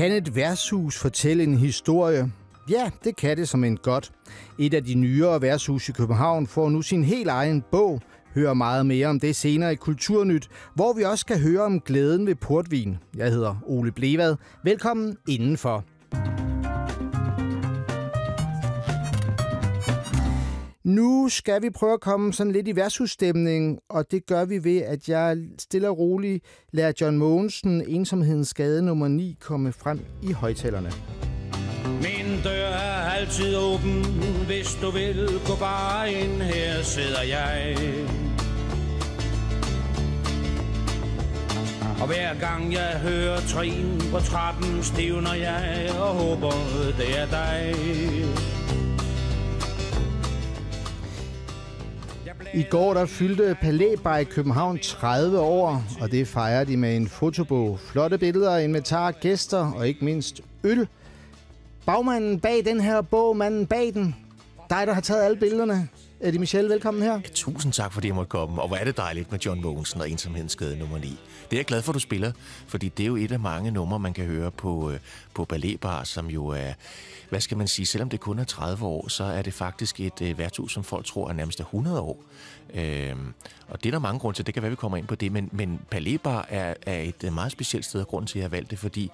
Kan et værtshus fortælle en historie? Ja, det kan det som en godt. Et af de nyere værtshus i København får nu sin helt egen bog. Hør meget mere om det senere i Kulturnyt, hvor vi også skal høre om glæden ved portvin. Jeg hedder Ole Blevad. Velkommen indenfor. Nu skal vi prøve at komme sådan lidt i værtshusstemning, og det gør vi ved, at jeg stille og roligt lader John Mogensen ensomhedens skade nummer 9 komme frem i højtalerne. Min dør er altid åben, hvis du vil gå bare ind, her sidder jeg. Og hver gang jeg hører trin på trappen, stivner jeg og håber, det er dig. I går der fyldte Palæbar i København 30 år, og det fejrer de med en fotobog. Flotte billeder, inventar, gæster og ikke mindst øl. Bagmanden bag den her bog, manden bag den, dig, der har taget alle billederne. Eddie Michelle, velkommen her. Ja, tusind tak, fordi jeg måtte komme. Og hvor er det dejligt med John Mogensen og Ensomhedsskade nummer 9. Det er jeg glad for, at du spiller, fordi det er jo et af mange numre, man kan høre på, øh, på Balletbar, som jo er, hvad skal man sige, selvom det kun er 30 år, så er det faktisk et øh, værtshus, som folk tror er nærmest 100 år. Øhm, og det er der mange grunde til, det kan være, vi kommer ind på det, men, men Balletbar er, er et øh, meget specielt sted, og grund til, at jeg har valgt det, fordi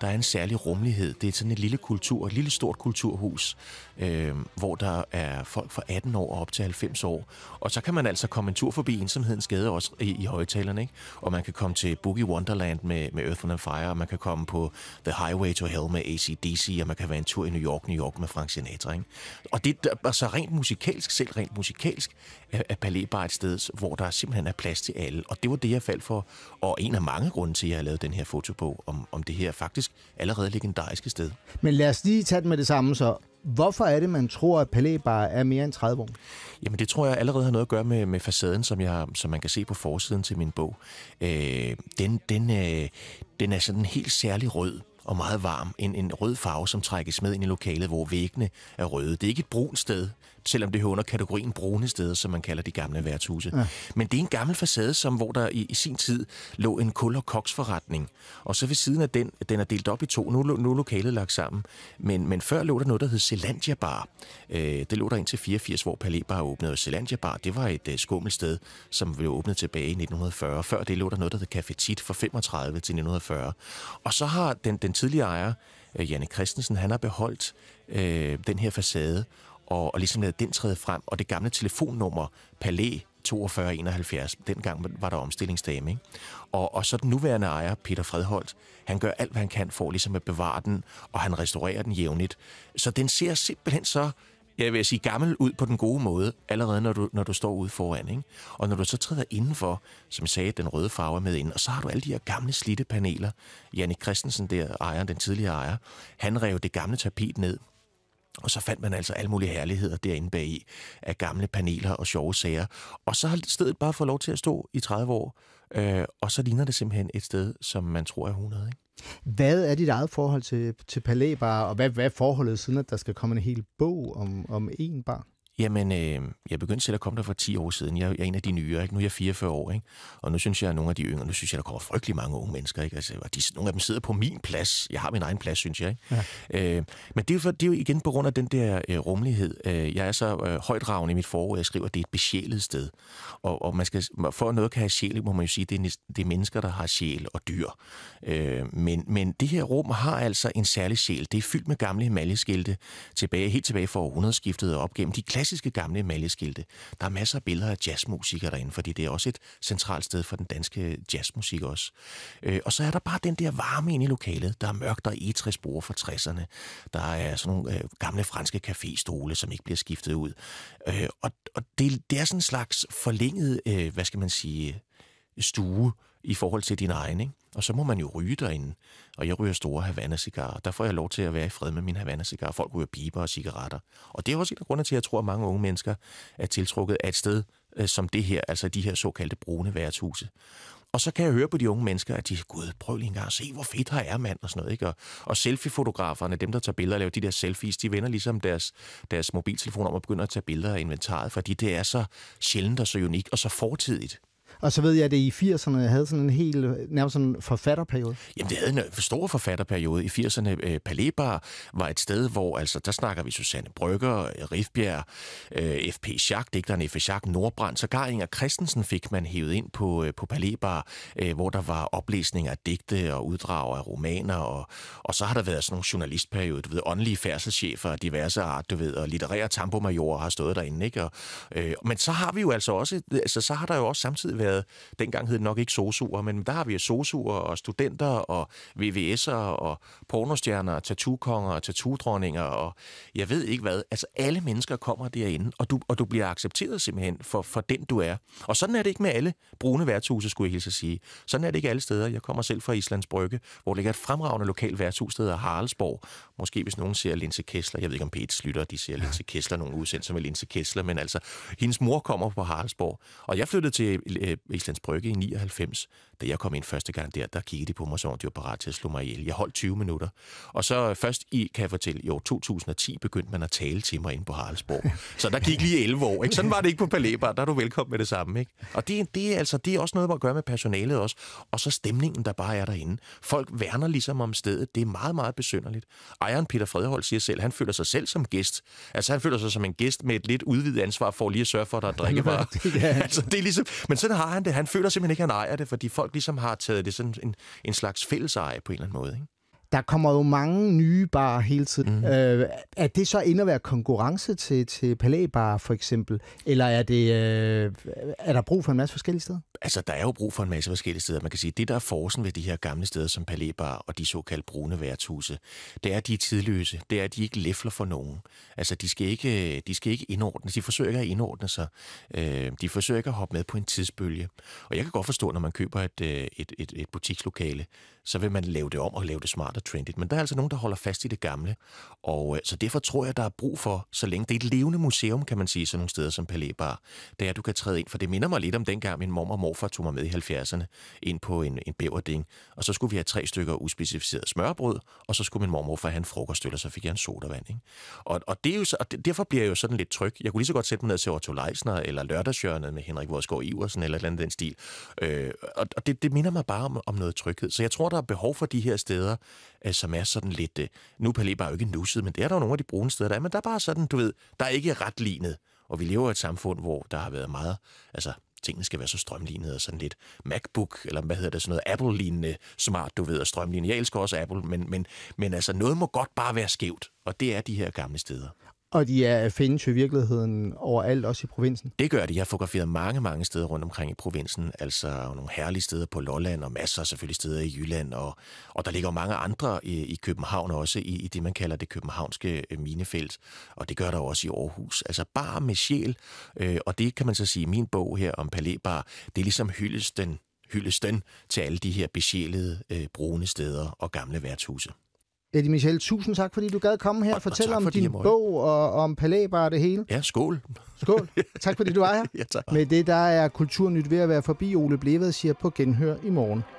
der er en særlig rummelighed. Det er sådan et lille kultur, et lille stort kulturhus, øh, hvor der er folk fra 18 år op til 90 år. Og så kan man altså komme en tur forbi Ensomhedens Gade også i, i højtalerne, ikke? Og man kan komme til Boogie Wonderland med, med Earth, and Fire, og man kan komme på The Highway to Hell med ACDC, og man kan være en tur i New York, New York med Frank Sinatra, ikke? Og det er altså rent musikalsk, selv rent musikalsk, er, er Palais bare et sted, hvor der simpelthen er plads til alle. Og det var det, jeg faldt for, og en af mange grunde til, at jeg lavet den her fotobog om, om det her faktisk faktisk allerede legendariske sted. Men lad os lige tage den med det samme så. Hvorfor er det, man tror, at Palæ bare er mere end 30 år? Jamen det tror jeg allerede har noget at gøre med, med facaden, som, jeg, som man kan se på forsiden til min bog. Øh, den, den, øh, den er sådan helt særlig rød og meget varm. En, en rød farve, som trækkes med ind i lokalet, hvor væggene er røde. Det er ikke et brunt sted, selvom det hører under kategorien brune steder, som man kalder de gamle værtshuse. Ja. Men det er en gammel facade, som, hvor der i, i sin tid lå en kul- og koksforretning. Og så ved siden af den, den er delt op i to, nu, nu er lokalet lagt sammen. Men, men før lå der noget, der hed Zelandia Bar. Øh, det lå der indtil 84, hvor Palais Bar åbnede. Og Zelandia Bar, det var et uh, skummelt sted, som blev åbnet tilbage i 1940. Før det lå der noget, der hed Café Tit fra 35 til 1940. Og så har den, den tidligere ejer, øh, Janne Christensen, han har beholdt øh, den her facade, og, og ligesom lavet den træde frem, og det gamle telefonnummer Palæ 4271, dengang var der omstillingsdame, ikke? Og, og så den nuværende ejer, Peter Fredholdt, han gør alt, hvad han kan for ligesom at bevare den, og han restaurerer den jævnligt. Så den ser simpelthen så jeg vil sige, gammel ud på den gode måde, allerede når du, når du står ude foran. Ikke? Og når du så træder indenfor, som jeg sagde, den røde farve er med ind, og så har du alle de her gamle slitte paneler. Janne Christensen, der ejer, den tidligere ejer, han rev det gamle tapet ned, og så fandt man altså alle mulige herligheder derinde bagi af gamle paneler og sjove sager. Og så har stedet bare fået lov til at stå i 30 år Øh, og så ligner det simpelthen et sted, som man tror er 100. Ikke? Hvad er dit eget forhold til, til palæbar, og hvad, hvad er forholdet siden, at der skal komme en hel bog om, om én bar? Jamen, øh, jeg begyndte selv at komme der for 10 år siden. Jeg, jeg er en af de nyere, ikke? Nu er jeg 44 år, ikke? Og nu synes jeg, at nogle af de yngre, nu synes jeg, der kommer frygtelig mange unge mennesker, ikke? Altså, de, nogle af dem sidder på min plads. Jeg har min egen plads, synes jeg, ikke? Ja. Øh, men det er, for, det er jo igen på grund af den der øh, rummelighed. Øh, jeg er så øh, højt i mit forår, jeg skriver, at det er et besjælet sted. Og, og man skal, for at noget kan have sjæl, må man jo sige, det er, det er mennesker, der har sjæl og dyr. Øh, men, men det her rum har altså en særlig sjæl. Det er fyldt med gamle maljeskilte tilbage, helt tilbage for århundredeskiftet og op gennem de klassiske gamle maljeskilte. Der er masser af billeder af jazzmusikere derinde, fordi det er også et centralt sted for den danske jazzmusik også. Øh, og så er der bare den der varme inde i lokalet. Der er mørkt, og etræsbord egetræsbord fra 60'erne. Der er sådan nogle øh, gamle franske caféstole, som ikke bliver skiftet ud. Øh, og og det, det er sådan en slags forlænget, øh, hvad skal man sige, stue, øh, i forhold til din egen. Ikke? Og så må man jo ryge derinde. Og jeg ryger store Havana-cigarer. Der får jeg lov til at være i fred med mine Havana-cigarer. Folk ryger piber og cigaretter. Og det er også en af grunde til, at jeg tror, at mange unge mennesker er tiltrukket af et sted øh, som det her, altså de her såkaldte brune værtshuse. Og så kan jeg høre på de unge mennesker, at de siger, gud, prøv lige en gang at se, hvor fedt her er mand, og sådan noget. Ikke? Og, og selfie-fotograferne, dem der tager billeder og laver de der selfies, de vender ligesom deres, deres mobiltelefon om og begynder at tage billeder af inventaret, fordi det er så sjældent og så unikt og så fortidigt. Og så ved jeg, at det i 80'erne havde sådan en helt nærmest sådan forfatterperiode. Jamen, det havde en øh, stor forfatterperiode i 80'erne. Øh, Palébar var et sted, hvor altså, der snakker vi Susanne Brygger, øh, Rifbjerg, F.P. Schack, digteren F.P. Schack, Nordbrand, Garing Inger Christensen fik man hævet ind på, på Palébar, hvor der var oplæsninger af digte og uddrag af romaner, og, og så har der været sådan nogle journalistperiode, du ved, åndelige færdselschefer af diverse art, du ved, og litterære tambomajorer har stået derinde, ikke? Og, øh, men så har vi jo altså også, altså, så har der jo også samtidig været været, dengang hed det nok ikke sosuer, men der har vi sosuer og studenter og VVS'er og pornostjerner og tattookonger og tatudronninger og jeg ved ikke hvad. Altså alle mennesker kommer derinde, og du, og du bliver accepteret simpelthen for, for den, du er. Og sådan er det ikke med alle brune værtshuse, skulle jeg hilse at sige. Sådan er det ikke alle steder. Jeg kommer selv fra Islands Brygge, hvor ligger et fremragende lokalt værtshus, der hedder Haraldsborg. Måske hvis nogen ser Linse Kessler, jeg ved ikke om Pete Slytter, de ser Linse Kessler, nogle udsendelser med Linse Kessler, men altså, hendes mor kommer på Haraldsborg, og jeg flyttede til øh, Islands Brygge i 99. Da jeg kom ind første gang der, der kiggede de på mig, så de var parat til at slå mig ihjel. Jeg holdt 20 minutter. Og så øh, først i, kan jeg fortælle, i år 2010 begyndte man at tale til mig inde på Haraldsborg. Så der gik lige 11 år. Ikke? Sådan var det ikke på Palæbar. Der er du velkommen med det samme. Ikke? Og det, det, er altså, det er også noget at gøre med personalet også. Og så stemningen, der bare er derinde. Folk værner ligesom om stedet. Det er meget, meget besynderligt. Ejeren Peter Fredhold siger selv, han føler sig selv som gæst. Altså han føler sig som en gæst med et lidt udvidet ansvar for lige at sørge for, at der er drikkevarer. altså, det er ligesom, men sådan har har han det. Han føler simpelthen ikke, at han ejer det, fordi folk ligesom har taget det sådan en, en slags fælleseje på en eller anden måde. Ikke? der kommer jo mange nye bar hele tiden. Mm. Øh, er det så ind at være konkurrence til, til Palæbar for eksempel? Eller er, det, øh, er der brug for en masse forskellige steder? Altså, der er jo brug for en masse forskellige steder. Man kan sige, det der er forsen ved de her gamle steder som palæbar og de såkaldte brune værtshuse, det er, at de er tidløse. Det er, at de ikke læfler for nogen. Altså, de skal ikke, de skal ikke indordnes. De forsøger ikke at indordne sig. Øh, de forsøger ikke at hoppe med på en tidsbølge. Og jeg kan godt forstå, når man køber et, øh, et, et, et butikslokale, så vil man lave det om og lave det smart og trendy. Men der er altså nogen, der holder fast i det gamle, og øh, så derfor tror jeg, der er brug for, så længe det er et levende museum, kan man sige, sådan nogle steder som Palais Bar, der du kan træde ind, for det minder mig lidt om dengang min mor og morfar tog mig med i 70'erne ind på en, en bæverding, og så skulle vi have tre stykker uspecificeret smørbrød, og så skulle min mor morfar have en frokost, og så fik jeg en sodavand. Ikke? Og, og, det er jo så, og derfor bliver jeg jo sådan lidt tryg. Jeg kunne lige så godt sætte mig ned til Otto Leisner, eller lørdagsjørnet med Henrik Vorsgaard Iversen, eller et eller andet den stil. Øh, og og det, det, minder mig bare om, om noget tryghed. Så jeg tror, der der behov for de her steder, øh, som er sådan lidt... Øh, nu er bare jo ikke nusset, men det er der jo nogle af de brune steder, der er. Men der er bare sådan, du ved, der er ikke ret lignet. Og vi lever i et samfund, hvor der har været meget... Altså, tingene skal være så strømlignede og sådan lidt MacBook, eller hvad hedder det, sådan noget Apple-lignende smart, du ved, og strømlignende. Jeg elsker også Apple, men, men, men altså noget må godt bare være skævt, og det er de her gamle steder. Og de er, findes i virkeligheden overalt, også i provinsen. Det gør de. Jeg har fotograferet mange, mange steder rundt omkring i provinsen. Altså nogle herlige steder på Lolland, og masser selvfølgelig steder i Jylland. Og, og der ligger mange andre i, i København også, i, i det, man kalder det københavnske øh, minefelt. Og det gør der også i Aarhus. Altså bar med sjæl. Øh, og det kan man så sige, min bog her om Palæbar, det er ligesom hyldes den hyldesten til alle de her besjælede, øh, brune steder og gamle værtshuse. Eddie Michel, tusind tak, fordi du gad komme her og fortælle om din bog og om Palæber og det hele. Ja, skål. Skål. Tak fordi du var her. ja, tak. Med det, der er Kulturnyt ved at være forbi. Ole Blevet siger på genhør i morgen.